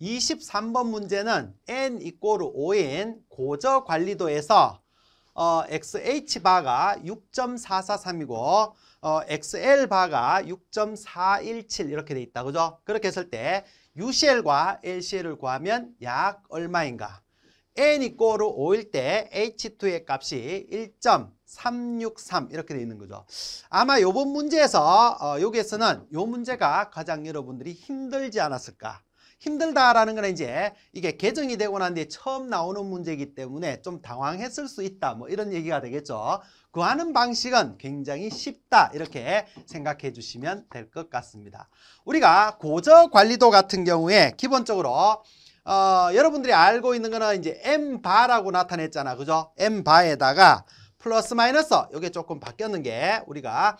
23번 문제는 n 이꼴 5인 고저 관리도에서 어, XH바가 6.443이고 어, XL바가 6.417 이렇게 돼 있다. 그죠? 그렇게 했을 때 UCL과 LCL을 구하면 약 얼마인가? n 이꼴 5일 때 H2의 값이 1.363 이렇게 돼 있는 거죠. 아마 요번 문제에서 어, 여기에서는 요 문제가 가장 여러분들이 힘들지 않았을까? 힘들다라는 거는 이제 이게 개정이 되고 난 뒤에 처음 나오는 문제이기 때문에 좀 당황했을 수 있다 뭐 이런 얘기가 되겠죠. 구하는 방식은 굉장히 쉽다 이렇게 생각해 주시면 될 것 같습니다. 우리가 고저 관리도 같은 경우에 기본적으로 어, 여러분들이 알고 있는 거는 이제 m바라고 나타냈잖아. 그죠? m바에다가 플러스 마이너스 이게 조금 바뀌었는 게 우리가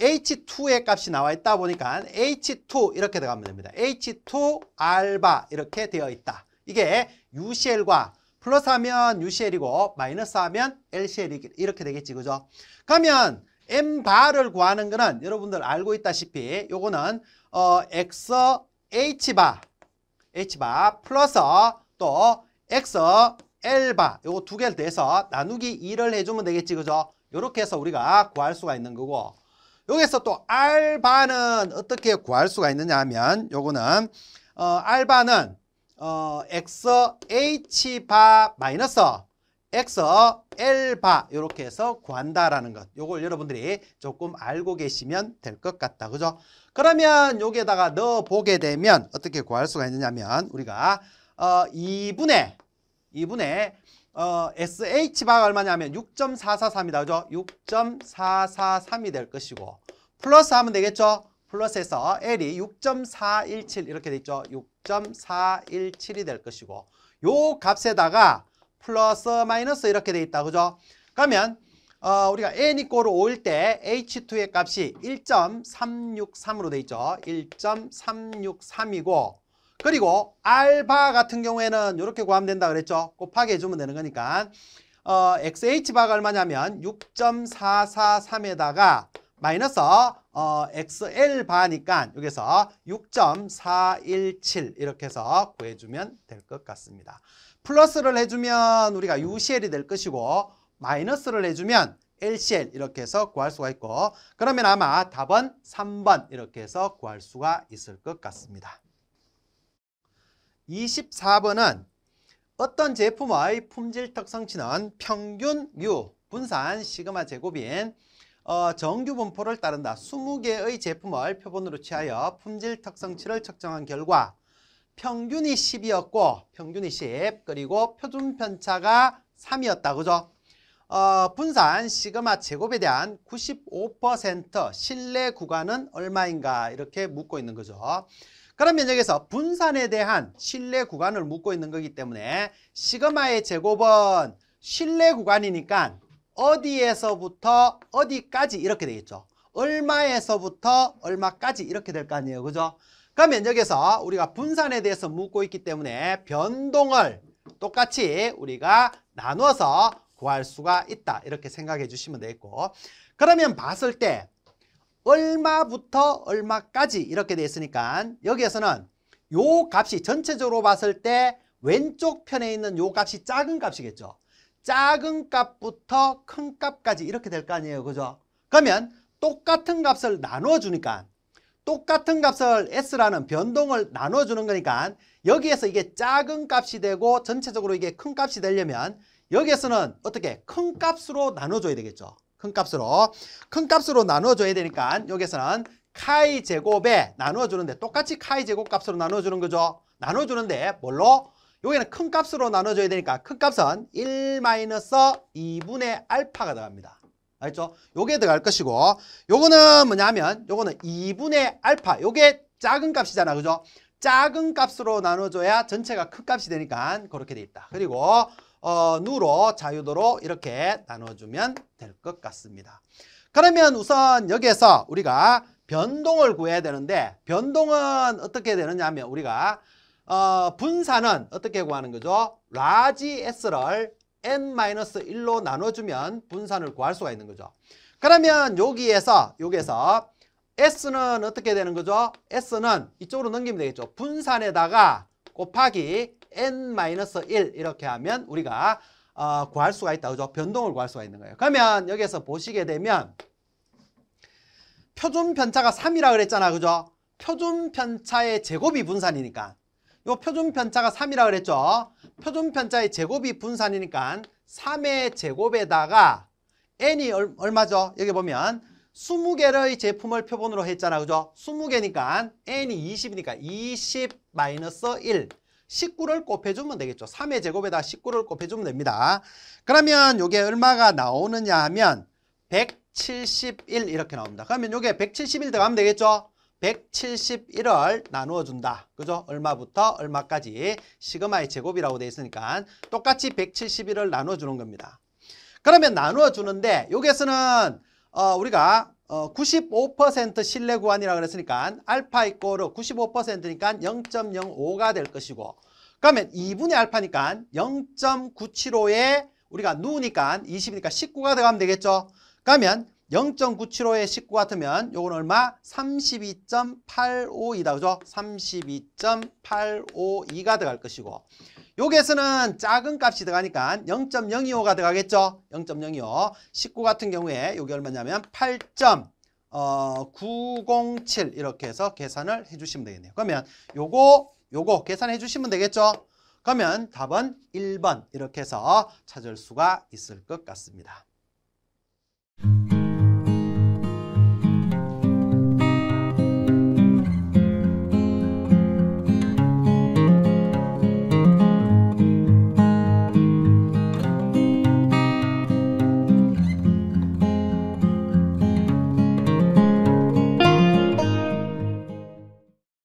H2의 값이 나와 있다 보니까 H2 이렇게 들어가면 됩니다. H2 알바 이렇게 되어 있다. 이게 UCL과 플러스 하면 UCL이고 마이너스 하면 LCL 이렇게 되겠지 그죠? 그러면 M바를 구하는 거는 여러분들 알고 있다시피 요거는 어, X H바 H바 플러스 또 X L바 요거 두 개를 대서 나누기 2를 해주면 되겠지 그죠? 이렇게 해서 우리가 구할 수가 있는 거고 여기서 또 알바는 어떻게 구할 수가 있느냐 하면 요거는 어, 알바는 어, x h바 마이너스 x l바 이렇게 해서 구한다라는 것 요걸 여러분들이 조금 알고 계시면 될 것 같다 그죠 그러면 여기에다가 넣어 보게 되면 어떻게 구할 수가 있느냐 하면 우리가 어, 2분의 2분의 어, SH바가 얼마냐면 6.443이다. 그죠? 6.443이 될 것이고 플러스 하면 되겠죠? 플러스에서 L이 6.417 이렇게 돼 있죠? 6.417이 될 것이고 요 값에다가 플러스 마이너스 이렇게 돼 있다. 그죠? 그러면 어, 우리가 n 이꼴을 5일 때 h2의 값이 1.363으로 돼 있죠. 1.363이고 그리고 알바 같은 경우에는 이렇게 구하면 된다 그랬죠. 곱하기 그 해주면 되는 거니까 어, XH바가 얼마냐면 6.443에다가 마이너스 어, XL바니까 여기서 6.417 이렇게 해서 구해주면 될 것 같습니다. 플러스를 해주면 우리가 UCL이 될 것이고 마이너스를 해주면 LCL 이렇게 해서 구할 수가 있고 그러면 아마 답은 3번 이렇게 해서 구할 수가 있을 것 같습니다. 24번은 어떤 제품의 품질 특성치는 평균 뮤 분산 시그마 제곱인 어, 정규 분포를 따른다. 20개의 제품을 표본으로 취하여 품질 특성치를 측정한 결과 평균이 10이었고 평균이 10 그리고 표준 편차가 3이었다. 그죠? 어, 분산 시그마 제곱에 대한 95% 신뢰 구간은 얼마인가 이렇게 묻고 있는 거죠. 그런 면적에서 분산에 대한 실내 구간을 묻고 있는 거기 때문에 시그마의 제곱은 실내 구간이니까 어디에서부터 어디까지 이렇게 되겠죠. 얼마에서부터 얼마까지 이렇게 될 거 아니에요. 그죠? 그 면적에서 우리가 분산에 대해서 묻고 있기 때문에 변동을 똑같이 우리가 나눠서 구할 수가 있다. 이렇게 생각해 주시면 되겠고 그러면 봤을 때 얼마부터 얼마까지 이렇게 되어 있으니까 여기에서는 요 값이 전체적으로 봤을 때 왼쪽 편에 있는 요 값이 작은 값이겠죠. 작은 값부터 큰 값까지 이렇게 될 거 아니에요. 그죠? 그러면 똑같은 값을 나눠주니까 똑같은 값을 S라는 변동을 나눠주는 거니까 여기에서 이게 작은 값이 되고 전체적으로 이게 큰 값이 되려면 여기에서는 어떻게 큰 값으로 나눠줘야 되겠죠. 큰 값으로 큰 값으로 나눠줘야 되니까 여기서는 카이 제곱에 나눠주는데 똑같이 카이 제곱 값으로 나눠주는 거죠 나눠주는데 뭘로? 여기는 큰 값으로 나눠줘야 되니까 큰 값은 1 마이너스 2분의 알파가 들어갑니다 알죠? 요게 들어갈 것이고 요거는 뭐냐면 요거는 2분의 알파 요게 작은 값이잖아 그죠? 작은 값으로 나눠줘야 전체가 큰 값이 되니까 그렇게 돼 있다 그리고 어, 누로 자유도로 이렇게 나눠주면 될 것 같습니다. 그러면 우선 여기에서 우리가 변동을 구해야 되는데 변동은 어떻게 되느냐 하면 우리가 어, 분산은 어떻게 구하는 거죠? 라지 S를 n-1로 나눠주면 분산을 구할 수가 있는 거죠. 그러면 여기에서 여기에서 S는 어떻게 되는 거죠? S는 이쪽으로 넘기면 되겠죠. 분산에다가 곱하기 n-1 이렇게 하면 우리가 어, 구할 수가 있다. 그죠? 변동을 구할 수가 있는 거예요. 그러면 여기서 보시게 되면 표준 편차가 3이라 그랬잖아. 그죠? 표준 편차의 제곱이 분산이니까 요 표준 편차가 3이라 그랬죠? 표준 편차의 제곱이 분산이니까 3의 제곱에다가 n이 얼마죠? 여기 보면 20개의 제품을 표본으로 했잖아. 그죠? 20개니까 n이 20이니까 20 마이너스 1 19를 곱해주면 되겠죠. 3의 제곱에다 19를 곱해주면 됩니다. 그러면 이게 얼마가 나오느냐 하면 171 이렇게 나옵니다. 그러면 이게 171 들어가면 되겠죠. 171을 나누어 준다. 그죠? 얼마부터 얼마까지 시그마의 제곱이라고 되어 있으니까 똑같이 171을 나누어 주는 겁니다. 그러면 나누어 주는데 여기에서는 어, 우리가 어, 95% 신뢰 구간이라 그랬으니까 알파 있고로 95%니까 0.05가 될 것이고 그러면 2분의 알파니까 0.975에 우리가 누우니까 20이니까 19가 들어가면 되겠죠 그러면 0.975에 19 같으면 요건 얼마? 32.852다 그죠? 32.852가 들어갈 것이고 여기에서는 작은 값이 들어가니까 0.025가 들어가겠죠. 0.025. 19 같은 경우에 여기 얼마냐면 8. 어, 907 이렇게 해서 계산을 해주시면 되겠네요. 그러면 요거 요거 계산해 주시면 되겠죠. 그러면 답은 1번 이렇게 해서 찾을 수가 있을 것 같습니다.